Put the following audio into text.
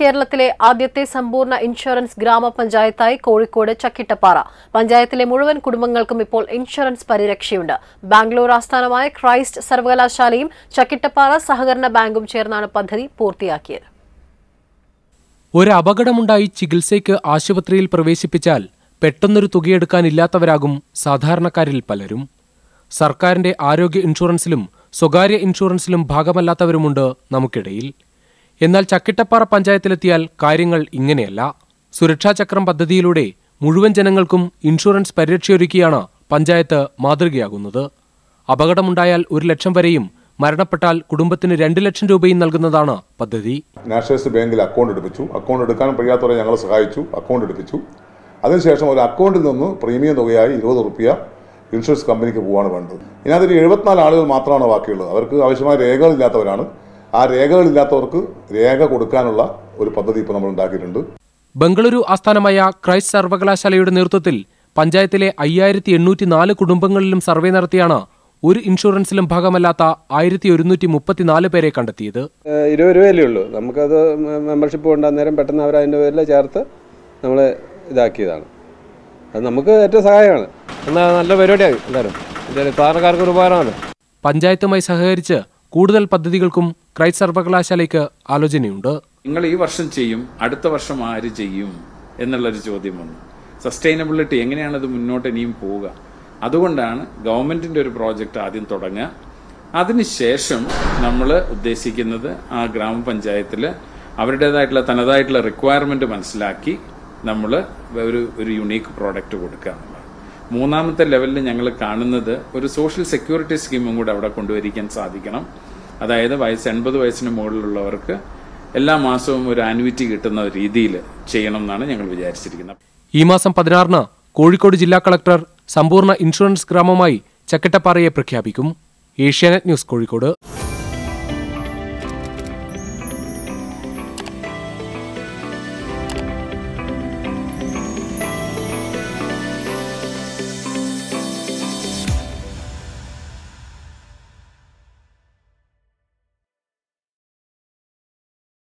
കേരളത്തിലെ ആദ്യത്തെ സമ്പൂർണ്ണ ഇൻഷുറൻസ് ഗ്രാമപഞ്ചായത്തായി കോഴിക്കോട് ചക്കിട്ടപ്പാറ പഞ്ചായത്തിലെ മുഴുവൻ കുടുംബങ്ങൾക്കും ഇപ്പോൾ ഇൻഷുറൻസ് പരിരക്ഷയുണ്ട് ബാംഗ്ലൂർ ആസ്ഥാനമായ ക്രൈസ്റ്റ് സർവകലാശാലയും ചക്കിട്ടപ്പാറ സഹകരണ ബാങ്കും ചേർന്നാണ് പദ്ധതി പൂർത്തിയാക്കിയത് ഒരു അപകടമുണ്ടായി ചികിത്സയ്ക്ക് ആശുപത്രിയിൽ പ്രവേശിപ്പിച്ചാൽ പെട്ടെന്നൊരു തുകയെടുക്കാനില്ലാത്തവരാകും സാധാരണക്കാരിൽ പലരും സർക്കാരിന്റെ ആരോഗ്യ ഇൻഷുറൻസിലും സ്വകാര്യ ഇൻഷുറൻസിലും ഭാഗമല്ലാത്തവരുമുണ്ട് നമുക്കിടയിൽ എന്നാൽ ചക്കിട്ടപ്പാറ പഞ്ചായത്തിലെത്തിയാൽ കാര്യങ്ങൾ ഇങ്ങനെയല്ല സുരക്ഷാ ചക്രം പദ്ധതിയിലൂടെ മുഴുവൻ ജനങ്ങൾക്കും ഇൻഷുറൻസ് പരിരക്ഷയൊരുക്കിയാണ് പഞ്ചായത്ത് മാതൃകയാകുന്നത് അപകടമുണ്ടായാൽ ഒരു ലക്ഷം വരെയും മരണപ്പെട്ടാൽ കുടുംബത്തിന് രണ്ട് ലക്ഷം രൂപയും നൽകുന്നതാണ് പദ്ധതി നാഷണലിസ്റ്റ് ബാങ്കിൽ അക്കൗണ്ട് എടുപ്പിച്ചു അക്കൗണ്ട് എടുക്കാൻ കഴിയാത്തവരെ ഞങ്ങൾ സഹായിച്ചു അക്കൗണ്ട് എടുപ്പിച്ചു അതിനുശേഷം ഒരു അക്കൗണ്ടിൽ നിന്ന് പ്രീമിയം തുകയായി ഇരുപത് റുപ്യ ഇൻഷുറൻസ് കമ്പനിക്ക് പോവാണ് വേണ്ടത് ഇതിനകത്ത് എഴുപത്തിനാല് ആളുകൾ മാത്രമാണ് ബാക്കിയുള്ളത് അവർക്ക് ആവശ്യമായ രേഖകളില്ലാത്തവരാണ് ആ രേഖകളില്ലാത്തവർക്ക് രേഖ കൊടുക്കാനുള്ള ഒരു പദ്ധതി ഇപ്പോൾ നമ്മൾ ഉണ്ടാക്കിയിട്ടുണ്ട് ബംഗളൂരു ആസ്ഥാനമായ ക്രൈസ്റ്റ് സർവകലാശാലയുടെ നേതൃത്വത്തിൽ പഞ്ചായത്തിലെ അയ്യായിരത്തി എണ്ണൂറ്റി നാല് കുടുംബങ്ങളിലും സർവേ നടത്തിയാണ് ഒരു ഇൻഷുറൻസിലും ഭാഗമല്ലാത്ത ആയിരത്തി ഒരുന്നൂറ്റി മുപ്പത്തിനാല് പേരെ കണ്ടെത്തിയത് ഇരുപത് രൂപയല്ലേ ഉള്ളൂ നമുക്കത് മെമ്പർഷിപ്പ് കൊണ്ട് അന്നേരം പെട്ടെന്ന് അവർ അതിൻ്റെ പേരിൽ ചേർത്ത് നമ്മൾ ഇതാക്കിയതാണ് അത് നമുക്ക് ഏറ്റവും സഹായമാണ് എന്നാൽ നല്ല പരിപാടിയാണ് എന്തായാലും സാധാരണക്കാർക്ക് ഒരു പഞ്ചായത്തുമായി സഹകരിച്ച് കൂടുതൽ പദ്ധതികൾക്കും ക്രൈസ്റ്റ് സർവകലാശാലയ്ക്ക് ആലോചനയുണ്ട് നിങ്ങൾ ഈ വർഷം ചെയ്യും അടുത്ത വർഷം ആര് ചെയ്യും എന്നുള്ളൊരു ചോദ്യം വന്നു സസ്റ്റൈനബിലിറ്റി എങ്ങനെയാണ് ഇത് മുന്നോട്ട് ഇനിയും പോവുക അതുകൊണ്ടാണ് ഗവൺമെന്റിന്റെ ഒരു പ്രോജക്റ്റ് ആദ്യം തുടങ്ങുക അതിനുശേഷം നമ്മൾ ഉദ്ദേശിക്കുന്നത് ആ ഗ്രാമപഞ്ചായത്തിൽ അവരുടേതായിട്ടുള്ള തനതായിട്ടുള്ള റിക്വയർമെന്റ് മനസ്സിലാക്കി നമ്മൾ ഒരു ഒരു യുണീക്ക് പ്രോഡക്റ്റ് കൊടുക്കുക മൂന്നാമത്തെ ലെവലിൽ ഞങ്ങൾ കാണുന്നത് ഒരു സോഷ്യൽ സെക്യൂരിറ്റി സ്കീമും കൂടെ അവിടെ കൊണ്ടുവരിക്കാൻ സാധിക്കണം അതായത് വയസ്സ് എൺപത് വയസ്സിന് മുകളിലുള്ളവർക്ക് എല്ലാ മാസവും ഒരു ആനുവിറ്റി കിട്ടുന്ന രീതിയിൽ ചെയ്യണം എന്നാണ് ഞങ്ങൾ വിചാരിച്ചിരിക്കുന്നത് ഈ മാസം പതിനാറിന് കോഴിക്കോട് ജില്ലാ കളക്ടർ സമ്പൂർണ്ണ ഇൻഷുറൻസ് ഗ്രാമമായി ചക്കട്ടപ്പാറയെ പ്രഖ്യാപിക്കും ഏഷ്യാനെറ്റ് ന്യൂസ് കോഴിക്കോട്